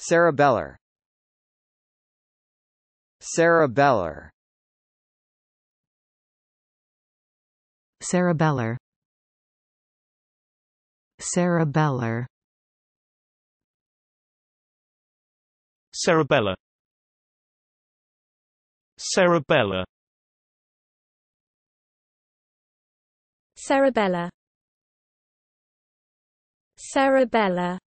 Cerebellar Cerebellar Cerebellar Cerebellar Cerebella Cerebella Cerebella Cerebella